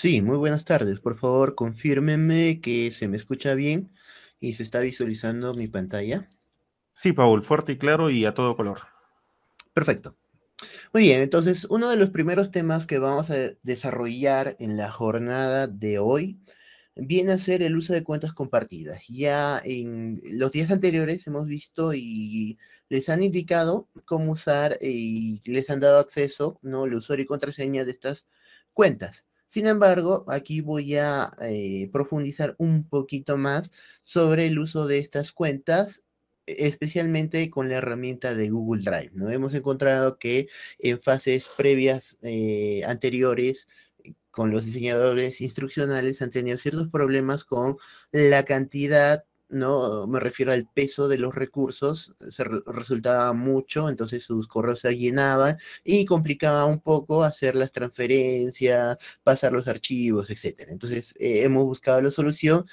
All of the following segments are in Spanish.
Sí, muy buenas tardes. Por favor, confírmeme que se me escucha bien y se está visualizando mi pantalla. Sí, Paul, fuerte y claro y a todo color. Perfecto. Muy bien, entonces uno de los primeros temas que vamos a desarrollar en la jornada de hoy viene a ser el uso de cuentas compartidas. Ya en los días anteriores hemos visto y les han indicado cómo usar eh, y les han dado acceso, ¿no? El usuario y contraseña de estas cuentas. Sin embargo, aquí voy a eh, profundizar un poquito más sobre el uso de estas cuentas e-, especialmente con la herramienta de Google Drive. ¿no? Hemos encontrado que en fases previas eh, anteriores, eh, con los diseñadores instruccionales, han tenido ciertos problemas con la cantidad ¿no? Me refiero al peso de los recursos, se resultaba mucho, entonces sus correos se llenaban y complicaba un poco hacer las transferencias, pasar los archivos, etc. Entonces eh, hemos buscado la solución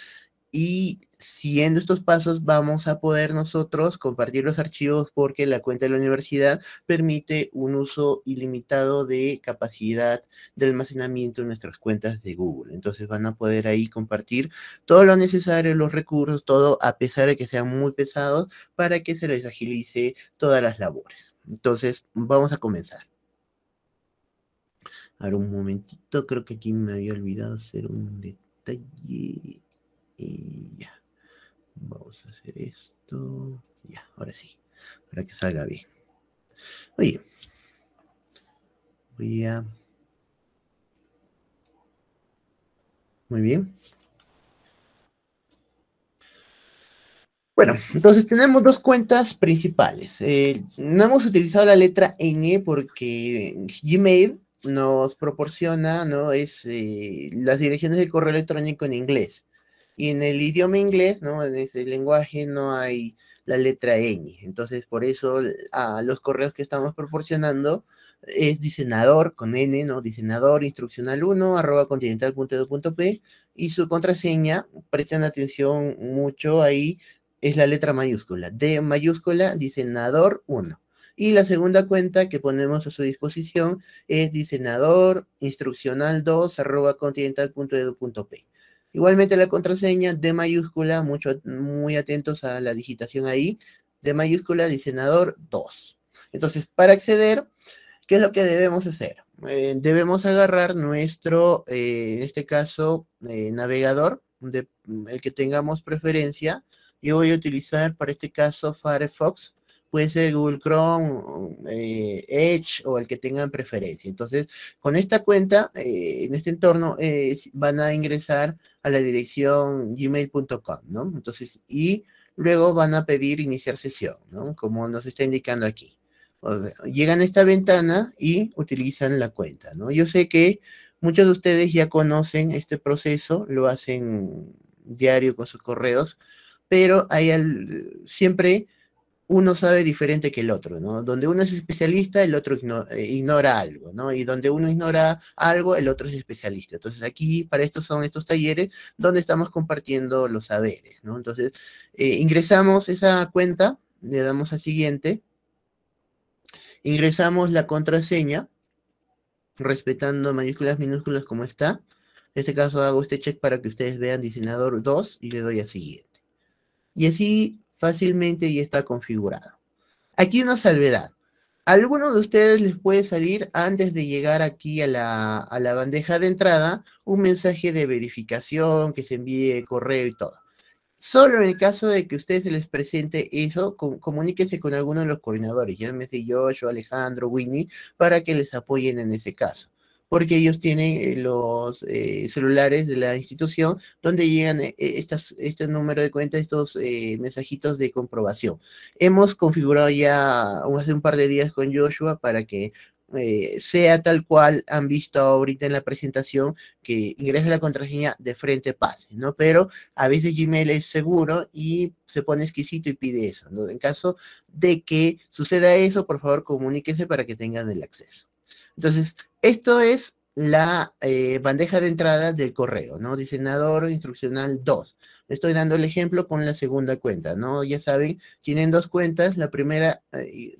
y siguiendo estos pasos vamos a poder nosotros compartir los archivos porque la cuenta de la universidad permite un uso ilimitado de capacidad de almacenamiento en nuestras cuentas de Google. Entonces van a poder ahí compartir todo lo necesario, los recursos, todo a pesar de que sean muy pesados para que se les agilice todas las labores. Entonces vamos a comenzar. Ahora un momentito, creo que aquí me había olvidado hacer un detalle. Y ya. Vamos a hacer esto. Ya, ahora sí. Para que salga bien. Oye. Voy a... Muy bien. Bueno, entonces tenemos dos cuentas principales. Eh, no hemos utilizado la letra N porque Gmail nos proporciona ¿no? es, eh, las direcciones de correo electrónico en inglés. Y en el idioma inglés, ¿no? En ese lenguaje no hay la letra N. Entonces, por eso a los correos que estamos proporcionando es diseñador con n, ¿no? Diseñador instruccional 1 arroba continental.edu.p y su contraseña, presten atención mucho ahí, es la letra mayúscula, D mayúscula, diseñador 1. Y la segunda cuenta que ponemos a su disposición es diseñador instruccional 2 arroba continental.edu.p. Igualmente la contraseña de mayúscula, mucho, muy atentos a la digitación ahí, de mayúscula diseñador 2. Entonces, para acceder, ¿qué es lo que debemos hacer? Eh, debemos agarrar nuestro, eh, en este caso, eh, navegador, el que tengamos preferencia. Yo voy a utilizar para este caso Firefox puede ser Google Chrome, eh, Edge o el que tengan preferencia. Entonces, con esta cuenta, eh, en este entorno, eh, van a ingresar a la dirección gmail.com, ¿no? Entonces, y luego van a pedir iniciar sesión, ¿no? Como nos está indicando aquí. llegan a esta ventana y utilizan la cuenta, ¿no? Yo sé que muchos de ustedes ya conocen este proceso, lo hacen diario con sus correos, pero hay al, siempre uno sabe diferente que el otro, ¿no? Donde uno es especialista, el otro eh, ignora algo, ¿no? Y donde uno ignora algo, el otro es especialista. Entonces aquí, para estos, son estos talleres donde estamos compartiendo los saberes, ¿no? Entonces, eh, ingresamos esa cuenta, le damos a siguiente, ingresamos la contraseña, respetando mayúsculas, minúsculas como está. En este caso hago este check para que ustedes vean diseñador 2 y le doy a siguiente. Y así fácilmente y está configurado. Aquí una salvedad. A algunos de ustedes les puede salir antes de llegar aquí a la, bandeja de entrada un mensaje de verificación que se envíe correo y todo. Solo en el caso de que ustedes se les presente eso, comuníquese con alguno de los coordinadores, llámese Joshua, Alejandro, Winnie, para que les apoyen en ese caso porque ellos tienen eh, los eh, celulares de la institución donde llegan eh, estas, este número de cuenta, estos mensajitos de comprobación. Hemos configurado ya hace un par de días con Joshua para que sea tal cual han visto ahorita en la presentación, que ingresa la contraseña de frente pase, ¿no? Pero a veces Gmail es seguro y se pone exquisito y pide eso, En caso de que suceda eso, por favor comuníquese para que tengan el acceso. Entonces, esto es la eh, bandeja de entrada del correo, ¿no? Diseñador instruccional 2. Estoy dando el ejemplo con la segunda cuenta, ¿no? Ya saben, tienen dos cuentas, la primera eh,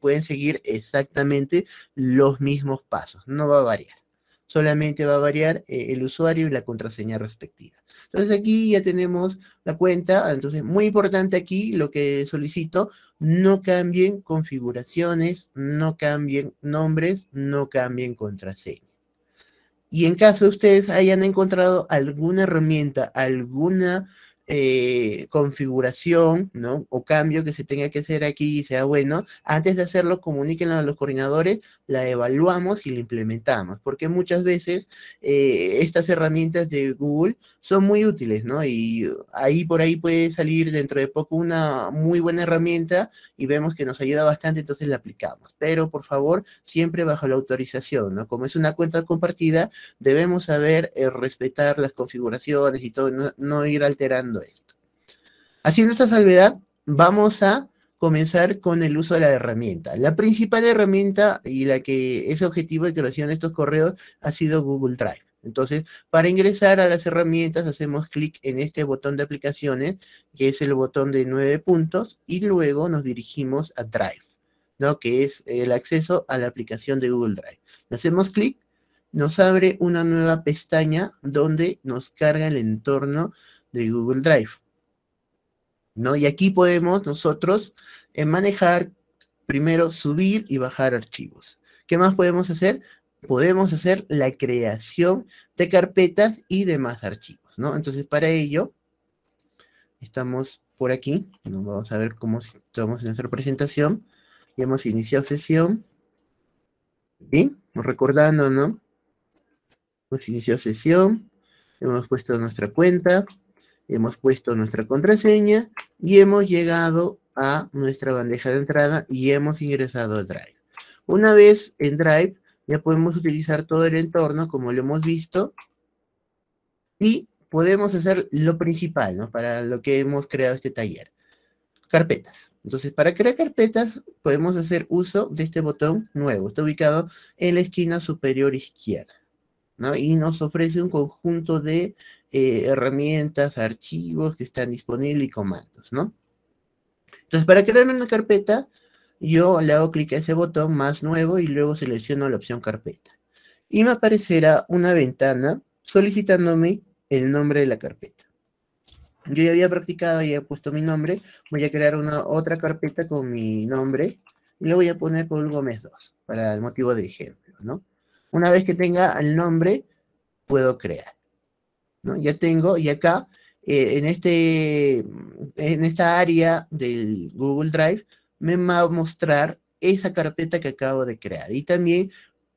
pueden seguir exactamente los mismos pasos, no va a variar solamente va a variar eh, el usuario y la contraseña respectiva. Entonces aquí ya tenemos la cuenta, ah, entonces muy importante aquí lo que solicito, no cambien configuraciones, no cambien nombres, no cambien contraseña. Y en caso ustedes hayan encontrado alguna herramienta, alguna eh, configuración ¿no? o cambio que se tenga que hacer aquí sea bueno, antes de hacerlo comuníquenlo a los coordinadores, la evaluamos y la implementamos, porque muchas veces eh, estas herramientas de Google son muy útiles, ¿no? Y ahí por ahí puede salir dentro de poco una muy buena herramienta y vemos que nos ayuda bastante, entonces la aplicamos. Pero por favor, siempre bajo la autorización, ¿no? Como es una cuenta compartida, debemos saber eh, respetar las configuraciones y todo, no ir alterando esto. Haciendo esta salvedad, vamos a comenzar con el uso de la herramienta. La principal herramienta y la que es objetivo de creación de estos correos ha sido Google Drive. Entonces, para ingresar a las herramientas, hacemos clic en este botón de aplicaciones, que es el botón de nueve puntos, y luego nos dirigimos a Drive, ¿no? que es el acceso a la aplicación de Google Drive. Hacemos clic, nos abre una nueva pestaña donde nos carga el entorno de Google Drive. ¿no? Y aquí podemos nosotros eh, manejar primero subir y bajar archivos. ¿Qué más podemos hacer? Podemos hacer la creación de carpetas y demás archivos, ¿no? Entonces, para ello, estamos por aquí. vamos a ver cómo estamos en nuestra presentación. Ya hemos iniciado sesión. Bien, recordando, ¿no? Hemos iniciado sesión. Hemos puesto nuestra cuenta hemos puesto nuestra contraseña y hemos llegado a nuestra bandeja de entrada y hemos ingresado a Drive. Una vez en Drive, ya podemos utilizar todo el entorno, como lo hemos visto, y podemos hacer lo principal, ¿no? Para lo que hemos creado este taller. Carpetas. Entonces, para crear carpetas, podemos hacer uso de este botón nuevo. Está ubicado en la esquina superior izquierda, ¿no? Y nos ofrece un conjunto de eh, herramientas, archivos que están disponibles y comandos, ¿no? Entonces, para crear una carpeta, yo le hago clic a ese botón más nuevo y luego selecciono la opción carpeta. Y me aparecerá una ventana solicitándome el nombre de la carpeta. Yo ya había practicado, y he puesto mi nombre. Voy a crear una otra carpeta con mi nombre. Y le voy a poner Paul Gómez 2, para el motivo de ejemplo, ¿no? Una vez que tenga el nombre, puedo crear. Ya tengo, y acá, eh, en, este, en esta área del Google Drive, me va a mostrar esa carpeta que acabo de crear. Y también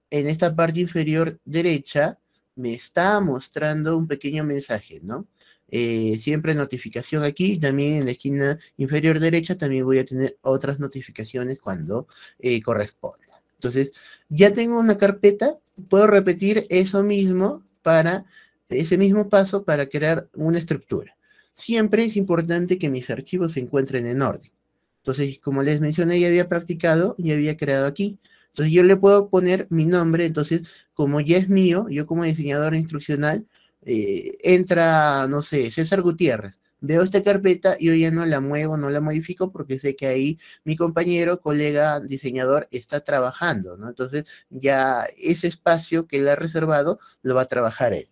en esta parte inferior derecha me está mostrando un pequeño mensaje, ¿no? Eh, siempre notificación aquí, también en la esquina inferior derecha también voy a tener otras notificaciones cuando eh, corresponda. Entonces, ya tengo una carpeta, puedo repetir eso mismo para este, ese mismo paso para crear una estructura. Siempre es importante que mis archivos se encuentren en orden. Entonces, como les mencioné, ya había practicado y había creado aquí. Entonces, yo le puedo poner mi nombre. Entonces, como ya es mío, yo como diseñador instruccional, eh, entra, no sé, César Gutiérrez. Veo esta carpeta y yo ya no la muevo, no la modifico porque sé que ahí mi compañero, colega, diseñador está trabajando, ¿no? Entonces, ya ese espacio que le ha reservado lo va a trabajar él.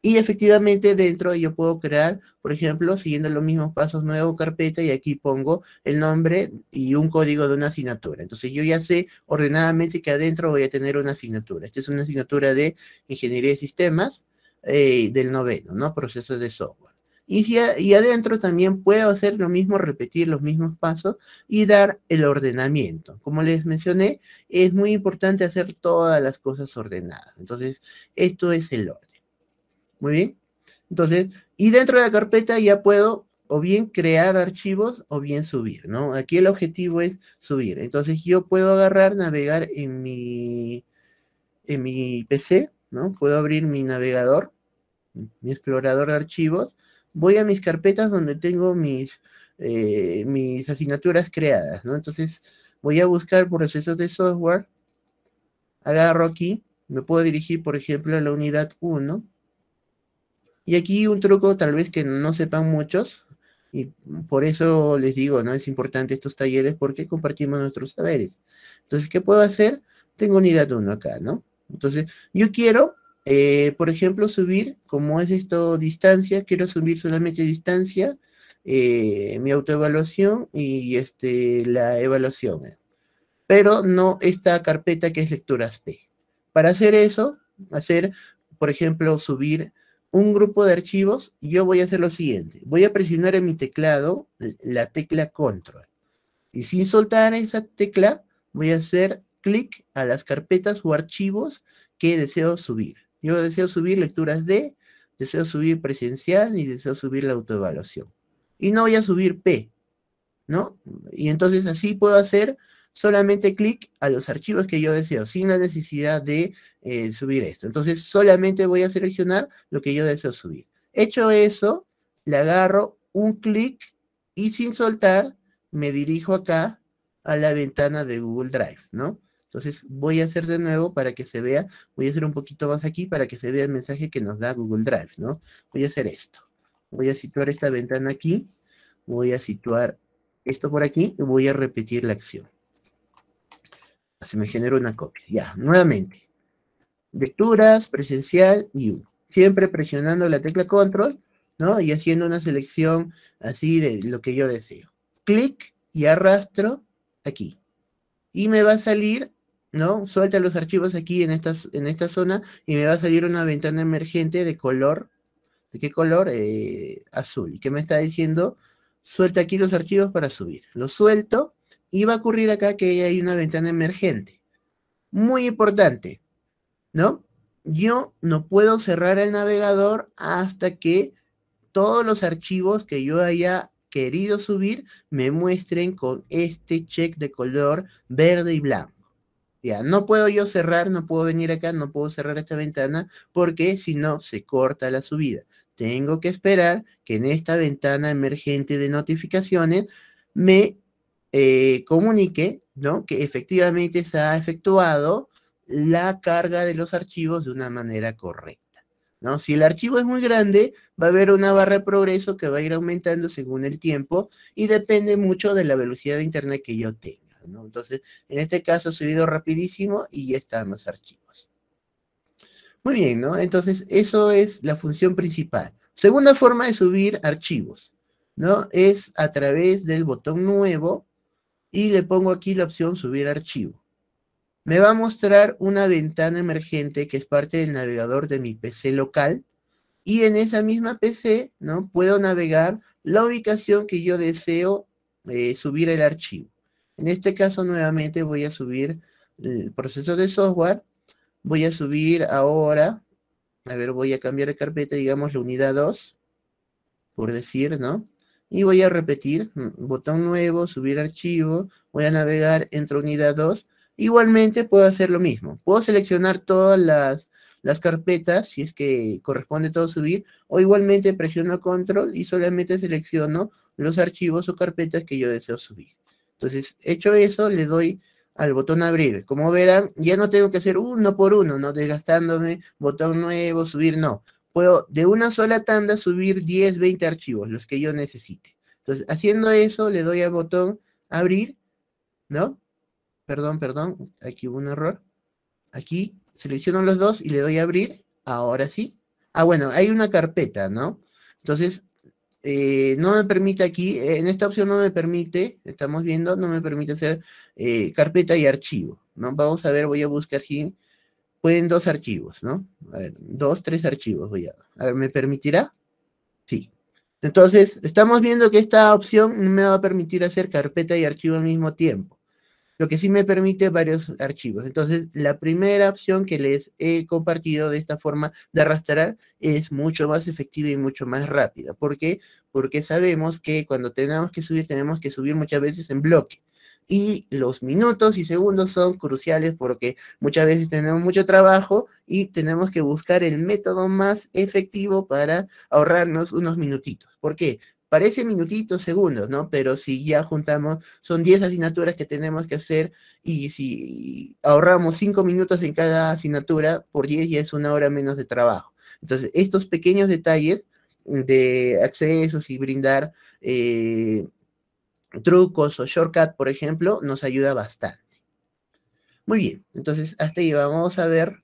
Y efectivamente dentro yo puedo crear, por ejemplo, siguiendo los mismos pasos, nuevo carpeta y aquí pongo el nombre y un código de una asignatura. Entonces yo ya sé ordenadamente que adentro voy a tener una asignatura. Esta es una asignatura de Ingeniería de Sistemas eh, del noveno, ¿no? Procesos de software. Y, y adentro también puedo hacer lo mismo, repetir los mismos pasos y dar el ordenamiento. Como les mencioné, es muy importante hacer todas las cosas ordenadas. Entonces, esto es el orden. Muy bien. Entonces, y dentro de la carpeta ya puedo o bien crear archivos o bien subir, ¿no? Aquí el objetivo es subir. Entonces yo puedo agarrar, navegar en mi, en mi PC, ¿no? Puedo abrir mi navegador, mi explorador de archivos. Voy a mis carpetas donde tengo mis, eh, mis asignaturas creadas, ¿no? Entonces voy a buscar procesos de software. Agarro aquí, me puedo dirigir, por ejemplo, a la unidad 1 y aquí un truco tal vez que no sepan muchos, y por eso les digo, ¿no? Es importante estos talleres porque compartimos nuestros saberes. Entonces, ¿qué puedo hacer? Tengo unidad 1 acá, ¿no? Entonces, yo quiero, eh, por ejemplo, subir, como es esto, distancia, quiero subir solamente distancia, eh, mi autoevaluación y este, la evaluación, ¿eh? pero no esta carpeta que es lecturas P. Para hacer eso, hacer, por ejemplo, subir un grupo de archivos, y yo voy a hacer lo siguiente. Voy a presionar en mi teclado la tecla control. Y sin soltar esa tecla, voy a hacer clic a las carpetas o archivos que deseo subir. Yo deseo subir lecturas de, deseo subir presencial y deseo subir la autoevaluación. Y no voy a subir P, ¿no? Y entonces así puedo hacer solamente clic a los archivos que yo deseo, sin la necesidad de eh, subir esto. Entonces, solamente voy a seleccionar lo que yo deseo subir. Hecho eso, le agarro un clic y sin soltar, me dirijo acá a la ventana de Google Drive, ¿no? Entonces voy a hacer de nuevo para que se vea, voy a hacer un poquito más aquí para que se vea el mensaje que nos da Google Drive, ¿no? Voy a hacer esto. Voy a situar esta ventana aquí, voy a situar esto por aquí y voy a repetir la acción. Se me generó una copia. Ya, nuevamente. Lecturas, presencial y Siempre presionando la tecla control, ¿no? Y haciendo una selección así de lo que yo deseo. Clic y arrastro aquí. Y me va a salir, ¿no? Suelta los archivos aquí en, estas, en esta zona y me va a salir una ventana emergente de color, ¿de qué color? Eh, azul. ¿Y qué me está diciendo? Suelta aquí los archivos para subir. lo suelto y va a ocurrir acá que hay una ventana emergente. Muy importante, ¿no? Yo no puedo cerrar el navegador hasta que todos los archivos que yo haya querido subir me muestren con este check de color verde y blanco. Ya, no puedo yo cerrar, no puedo venir acá, no puedo cerrar esta ventana porque si no se corta la subida. Tengo que esperar que en esta ventana emergente de notificaciones me eh, comunique ¿no? que efectivamente se ha efectuado la carga de los archivos de una manera correcta. ¿no? Si el archivo es muy grande, va a haber una barra de progreso que va a ir aumentando según el tiempo y depende mucho de la velocidad de internet que yo tenga. ¿no? Entonces, en este caso ha subido rapidísimo y ya están los archivos. Muy bien, ¿no? Entonces, eso es la función principal. Segunda forma de subir archivos, ¿no? Es a través del botón nuevo y le pongo aquí la opción subir archivo. Me va a mostrar una ventana emergente que es parte del navegador de mi PC local y en esa misma PC ¿no? puedo navegar la ubicación que yo deseo eh, subir el archivo. En este caso nuevamente voy a subir el proceso de software, voy a subir ahora, a ver, voy a cambiar de carpeta, digamos la unidad 2, por decir, ¿no? y voy a repetir, mm, botón nuevo, subir archivo, voy a navegar entre unidad 2. Igualmente puedo hacer lo mismo. Puedo seleccionar todas las, carpetas, si es que corresponde todo subir, o igualmente presiono control y solamente selecciono los archivos o carpetas que yo deseo subir. Entonces, hecho eso, le doy al botón abrir. Como verán, ya no tengo que hacer uno por uno, no desgastándome, botón nuevo, subir, no puedo de una sola tanda subir 10, 20 archivos, los que yo necesite. Entonces, haciendo eso, le doy al botón abrir, ¿no? Perdón, perdón, aquí hubo un error. Aquí selecciono los dos y le doy a abrir. Ahora sí. Ah, bueno, hay una carpeta, ¿no? Entonces, eh, no me permite aquí, en esta opción no me permite, estamos viendo, no me permite hacer eh, carpeta y archivo, ¿no? Vamos a ver, voy a buscar aquí pueden dos archivos, ¿no? A ver, dos, tres archivos voy a... A ver, ¿me permitirá? Sí. Entonces, estamos viendo que esta opción me va a permitir hacer carpeta y archivo al mismo tiempo. Lo que sí me permite varios archivos. Entonces, la primera opción que les he compartido de esta forma de arrastrar es mucho más efectiva y mucho más rápida. ¿Por qué? Porque sabemos que cuando tenemos que subir, tenemos que subir muchas veces en bloque y los minutos y segundos son cruciales porque muchas veces tenemos mucho trabajo y tenemos que buscar el método más efectivo para ahorrarnos unos minutitos. ¿Por qué? Parece minutitos, segundos, ¿no? Pero si ya juntamos, son 10 asignaturas que tenemos que hacer y si ahorramos 5 minutos en cada asignatura, por 10 ya es una hora menos de trabajo. Entonces, estos pequeños detalles de accesos y brindar eh, trucos o shortcut, por ejemplo, nos ayuda bastante. Muy bien, entonces hasta ahí vamos a ver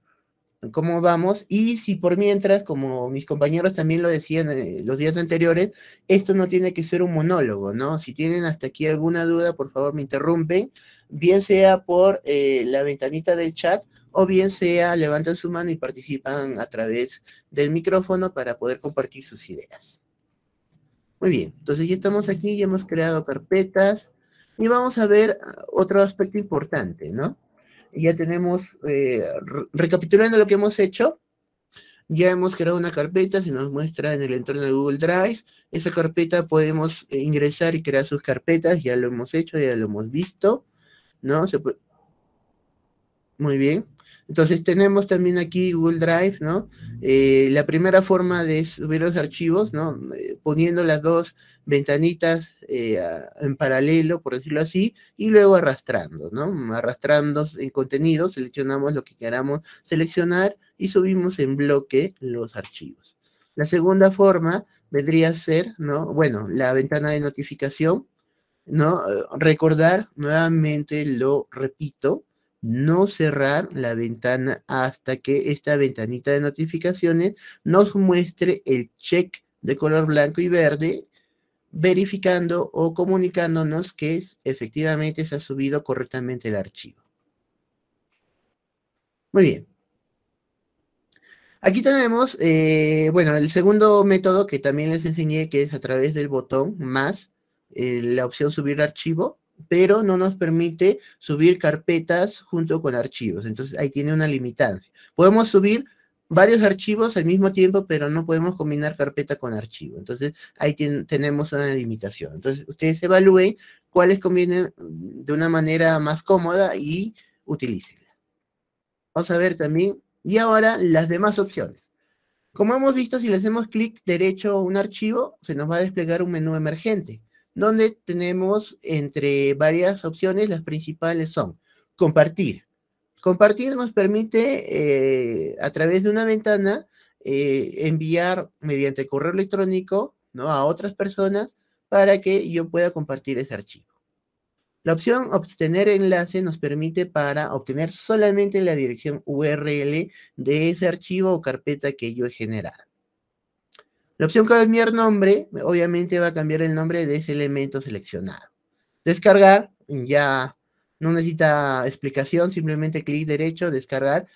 cómo vamos y si por mientras, como mis compañeros también lo decían eh, los días anteriores, esto no tiene que ser un monólogo, ¿no? Si tienen hasta aquí alguna duda, por favor me interrumpen, bien sea por eh, la ventanita del chat o bien sea levantan su mano y participan a través del micrófono para poder compartir sus ideas. Muy bien, entonces ya estamos aquí, ya hemos creado carpetas y vamos a ver ah, otro aspecto importante, ¿no? Ya tenemos, eh, recapitulando lo que hemos hecho, ya hemos creado una carpeta, se nos muestra en el entorno de Google Drive. Esa carpeta podemos eh, ingresar y crear sus carpetas, ya lo hemos hecho, ya lo hemos visto, ¿no? Muy bien. Entonces tenemos también aquí Google Drive, ¿no? Eh, la primera forma de subir los archivos, ¿no? Eh, poniendo las dos ventanitas eh, en paralelo, por decirlo así, y luego arrastrando, ¿no? Arrastrando el contenido, seleccionamos lo que queramos seleccionar y subimos en bloque los archivos. La segunda forma vendría a ser, ¿no? Bueno, la ventana de notificación, ¿no? Recordar, nuevamente lo repito, no cerrar la ventana hasta que esta ventanita de notificaciones nos muestre el check de color blanco y verde verificando o comunicándonos que efectivamente se ha subido correctamente el archivo. Muy bien. Aquí tenemos, eh, bueno, el segundo método que también les enseñé, que es a través del botón más, eh, la opción subir archivo pero no nos permite subir carpetas junto con archivos. Entonces ahí tiene una limitancia. Podemos subir varios archivos al mismo tiempo, pero no podemos combinar carpeta con archivo. Entonces ahí tenemos una limitación. Entonces ustedes evalúen cuáles convienen de una manera más cómoda y utilicenla. Vamos a ver también, y ahora las demás opciones. Como hemos visto, si le hacemos clic derecho a un archivo, se nos va a desplegar un menú emergente donde tenemos entre varias opciones, las principales son compartir. Compartir nos permite eh, a través de una ventana eh, enviar mediante correo electrónico ¿no? a otras personas para que yo pueda compartir ese archivo. La opción obtener enlace nos permite para obtener solamente la dirección URL de ese archivo o carpeta que yo he generado. La opción cambiar nombre, obviamente va a cambiar el nombre de ese elemento seleccionado. Descargar, ya no necesita explicación, simplemente clic derecho, descargar,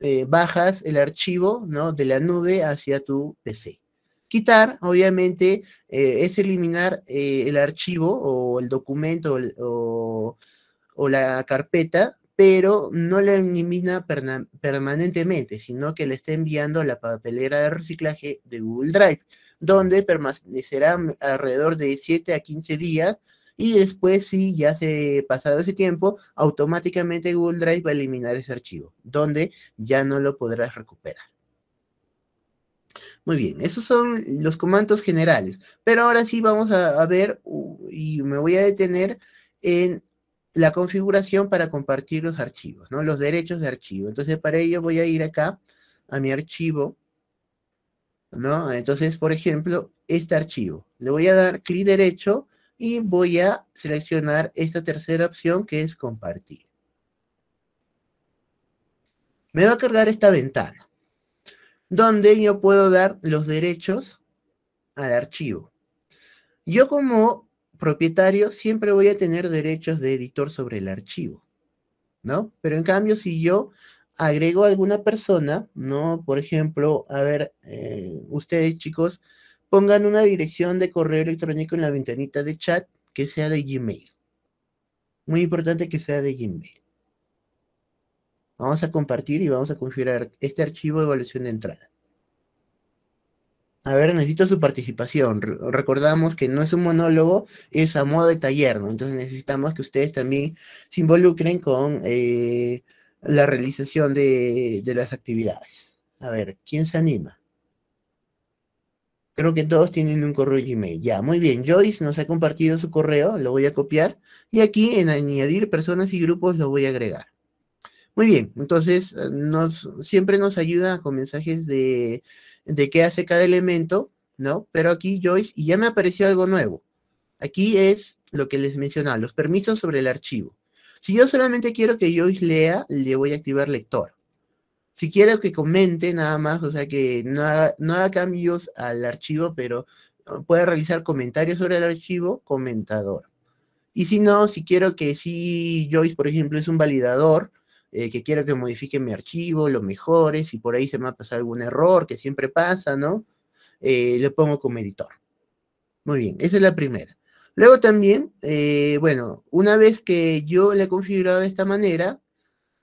eh, bajas el archivo ¿no? de la nube hacia tu PC. Quitar, obviamente, eh, es eliminar eh, el archivo o el documento o, la carpeta pero no la elimina permanentemente, sino que le está enviando la papelera de reciclaje de Google Drive, donde permanecerá alrededor de 7 a 15 días y después, si ya se ha pasado ese tiempo, automáticamente Google Drive va a eliminar ese archivo, donde ya no lo podrás recuperar. Muy bien, esos son los comandos generales, pero ahora sí vamos a, a ver y me voy a detener en la configuración para compartir los archivos, ¿no? Los derechos de archivo. Entonces, para ello voy a ir acá a mi archivo, ¿no? Entonces, por ejemplo, este archivo. Le voy a dar clic derecho y voy a seleccionar esta tercera opción que es compartir. Me va a cargar esta ventana, donde yo puedo dar los derechos al archivo. Yo como propietario, siempre voy a tener derechos de editor sobre el archivo, ¿no? Pero en cambio, si yo agrego a alguna persona, ¿no? Por ejemplo, a ver, eh, ustedes chicos, pongan una dirección de correo electrónico en la ventanita de chat que sea de Gmail. Muy importante que sea de Gmail. Vamos a compartir y vamos a configurar este archivo de evaluación de entrada. A ver, necesito su participación. recordamos que no es un monólogo, es a modo de taller, ¿no? Entonces necesitamos que ustedes también se involucren con eh, la realización de, las actividades. A ver, ¿quién se anima? Creo que todos tienen un correo Gmail. Ya, muy bien. Joyce nos ha compartido su correo, lo voy a copiar. Y aquí en añadir personas y grupos lo voy a agregar. Muy bien, entonces eh, nos, siempre nos ayuda con mensajes de de qué hace cada elemento, ¿no? Pero aquí Joyce, y ya me apareció algo nuevo. Aquí es lo que les mencionaba, los permisos sobre el archivo. Si yo solamente quiero que Joyce lea, le voy a activar lector. Si quiero que comente nada más, o sea, que no haga, cambios al archivo, pero ah, puede realizar comentarios sobre el archivo, comentador. Y si no, si quiero que si Joyce, por ejemplo, es un validador, eh, que quiero que modifique mi archivo, lo mejore, si por ahí se me ha pasado algún error, que siempre pasa, ¿no? Eh, lo pongo como editor. Muy bien, esa es la primera. Luego también, eh, bueno, una vez que yo le he configurado de esta manera,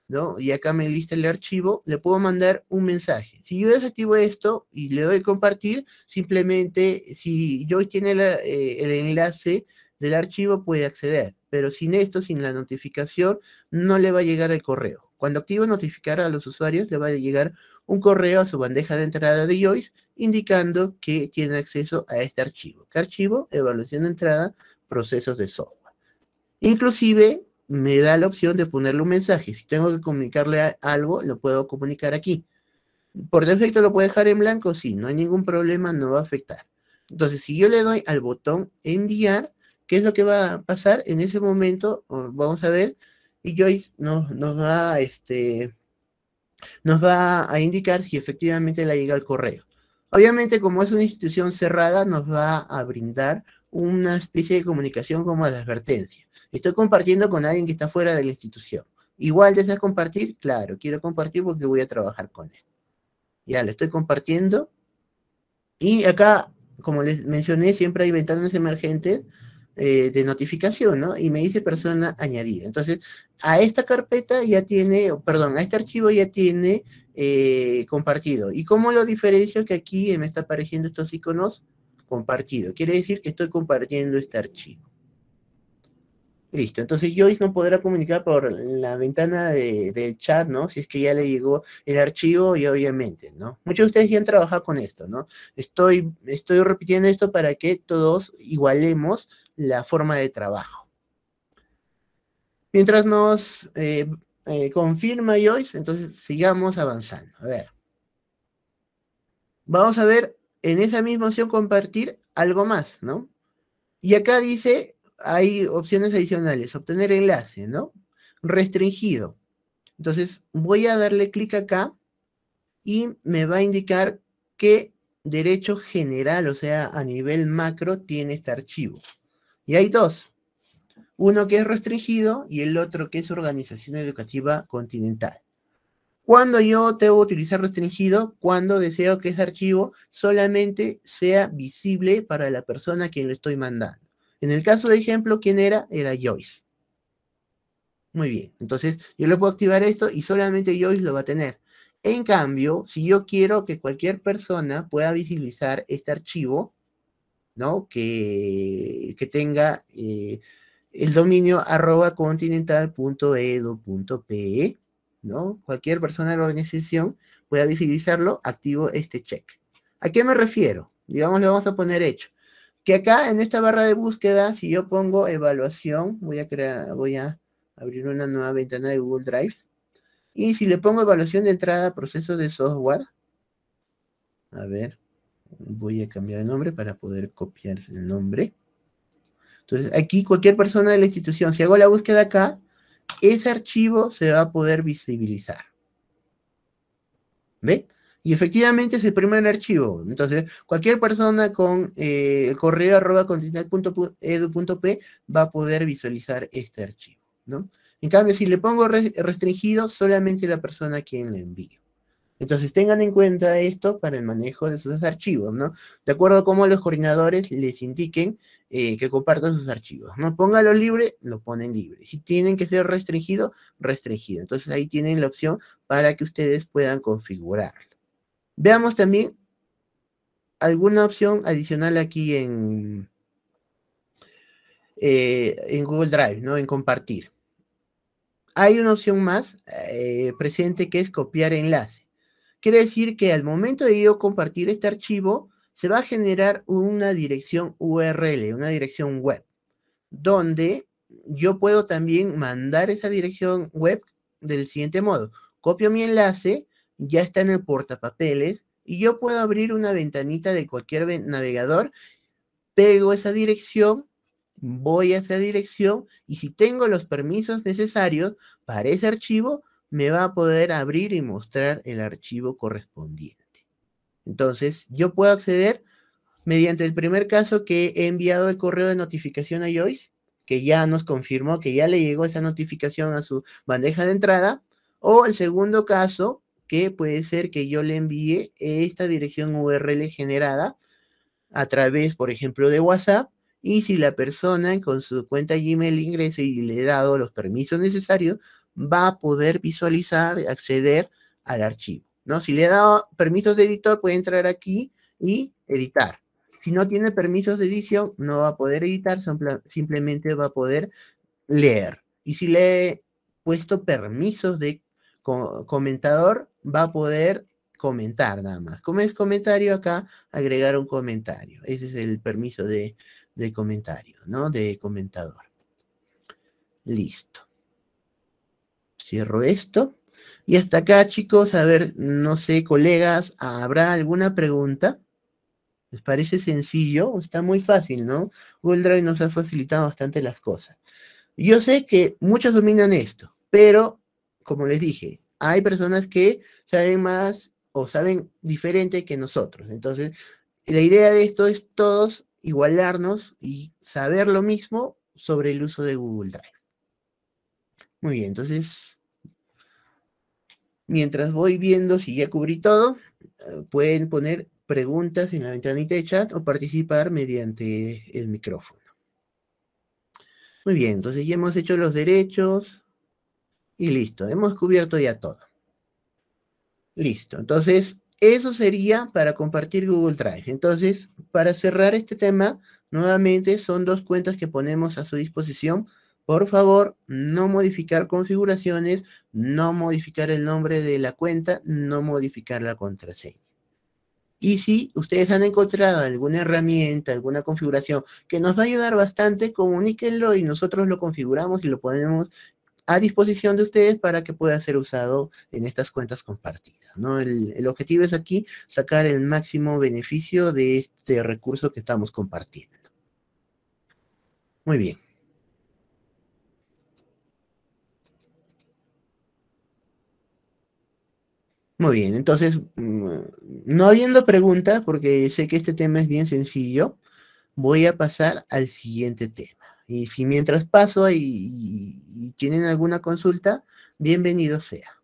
¿no? Y acá me lista el archivo, le puedo mandar un mensaje. Si yo desactivo esto y le doy compartir, simplemente si yo tiene el enlace del archivo puede acceder pero sin esto, sin la notificación, no le va a llegar el correo. Cuando activo notificar a los usuarios, le va a llegar un correo a su bandeja de entrada de Joyce, indicando que tiene acceso a este archivo. ¿Qué archivo? Evaluación de entrada, procesos de software. Inclusive me da la opción de ponerle un mensaje. Si tengo que comunicarle algo, lo puedo comunicar aquí. Por defecto lo puedo dejar en blanco, sí, no hay ningún problema, no va a afectar. Entonces, si yo le doy al botón enviar, ¿Qué es lo que va a pasar? En ese momento, vamos a ver, y Joyce nos, nos va, este, nos va a indicar si efectivamente la llega el correo. Obviamente, como es una institución cerrada, nos va a brindar una especie de comunicación como de advertencia. Estoy compartiendo con alguien que está fuera de la institución. Igual deseas compartir, claro, quiero compartir porque voy a trabajar con él. Ya, le estoy compartiendo. Y acá, como les mencioné, siempre hay ventanas emergentes eh, de notificación, ¿no? Y me dice persona añadida. Entonces, a esta carpeta ya tiene, perdón, a este archivo ya tiene eh, compartido. ¿Y cómo lo diferencio que aquí me está apareciendo estos iconos? Compartido. Quiere decir que estoy compartiendo este archivo. Listo, entonces Joyce no podrá comunicar por la ventana del chat, ¿no? Si es que ya le llegó el archivo y obviamente, ¿no? Muchos de ustedes ya han trabajado con esto, ¿no? Estoy, estoy repitiendo esto para que todos igualemos la forma de trabajo. Mientras nos eh, eh, confirma Joyce, entonces sigamos avanzando. A ver. Vamos a ver en esa misma opción compartir algo más, ¿no? Y acá dice, hay opciones adicionales, obtener enlace, ¿no? Restringido. Entonces voy a darle clic acá y me va a indicar qué derecho general, o sea, a nivel macro, tiene este archivo. Y hay dos, uno que es restringido y el otro que es organización educativa continental. Cuando yo debo utilizar restringido, cuando deseo que este archivo solamente sea visible para la persona a quien lo estoy mandando. En el caso de ejemplo, ¿quién era? Era Joyce. Muy bien, entonces yo le puedo activar esto y solamente Joyce lo va a tener. En cambio, si yo quiero que cualquier persona pueda visibilizar este archivo, ¿no? Que, que tenga eh, el dominio arroba continental.edu.pe, ¿no? Cualquier persona de la organización pueda visibilizarlo, activo este check. ¿A qué me refiero? Digamos, le vamos a poner hecho. Que acá en esta barra de búsqueda, si yo pongo evaluación, voy a crear, voy a abrir una nueva ventana de Google Drive. Y si le pongo evaluación de entrada proceso de software, a ver, voy a cambiar el nombre para poder copiar el nombre. Entonces, aquí cualquier persona de la institución, si hago la búsqueda acá, ese archivo se va a poder visibilizar. ¿Ve? Y efectivamente es el primer archivo. Entonces, cualquier persona con eh, el correo arroba continental.edu.p va a poder visualizar este archivo, ¿no? En cambio, si le pongo restringido, solamente la persona quien le envío. Entonces tengan en cuenta esto para el manejo de sus archivos, ¿no? De acuerdo a cómo los coordinadores les indiquen eh, que compartan sus archivos, ¿no? Póngalo libre, lo ponen libre. Si tienen que ser restringido, restringido. Entonces ahí tienen la opción para que ustedes puedan configurarlo. Veamos también alguna opción adicional aquí en, eh, en Google Drive, ¿no? En compartir. Hay una opción más eh, presente que es copiar enlace. Quiere decir que al momento de yo compartir este archivo, se va a generar una dirección URL, una dirección web, donde yo puedo también mandar esa dirección web del siguiente modo. Copio mi enlace, ya está en el portapapeles, y yo puedo abrir una ventanita de cualquier navegador, pego esa dirección, voy a esa dirección, y si tengo los permisos necesarios para ese archivo, me va a poder abrir y mostrar el archivo correspondiente. Entonces, yo puedo acceder mediante el primer caso que he enviado el correo de notificación a Joyce, que ya nos confirmó que ya le llegó esa notificación a su bandeja de entrada, o el segundo caso, que puede ser que yo le envíe esta dirección URL generada a través, por ejemplo, de WhatsApp, y si la persona con su cuenta Gmail ingrese y le he dado los permisos necesarios, va a poder visualizar, y acceder al archivo. ¿no? Si le he dado permisos de editor, puede entrar aquí y editar. Si no tiene permisos de edición, no va a poder editar, simplemente va a poder leer. Y si le he puesto permisos de comentador, va a poder comentar nada más. Como es comentario acá, agregar un comentario. Ese es el permiso de, de comentario, ¿no? De comentador. Listo. Cierro esto. Y hasta acá, chicos, a ver, no sé, colegas, ¿habrá alguna pregunta? ¿Les parece sencillo? Está muy fácil, ¿no? Google Drive nos ha facilitado bastante las cosas. Yo sé que muchos dominan esto, pero, como les dije, hay personas que saben más o saben diferente que nosotros. Entonces, la idea de esto es todos igualarnos y saber lo mismo sobre el uso de Google Drive. Muy bien, entonces Mientras voy viendo si ya cubrí todo, eh, pueden poner preguntas en la ventanita de chat o participar mediante el micrófono. Muy bien, entonces ya hemos hecho los derechos y listo, hemos cubierto ya todo. Listo, entonces eso sería para compartir Google Drive. Entonces, para cerrar este tema, nuevamente son dos cuentas que ponemos a su disposición por favor, no modificar configuraciones, no modificar el nombre de la cuenta, no modificar la contraseña. Y si ustedes han encontrado alguna herramienta, alguna configuración que nos va a ayudar bastante, comuníquenlo y nosotros lo configuramos y lo ponemos a disposición de ustedes para que pueda ser usado en estas cuentas compartidas. ¿no? el objetivo es aquí sacar el máximo beneficio de este recurso que estamos compartiendo. Muy bien. Muy bien, entonces, mm, no habiendo preguntas, porque sé que este tema es bien sencillo, voy a pasar al siguiente tema. Y si mientras paso y, y tienen alguna consulta, bienvenido sea.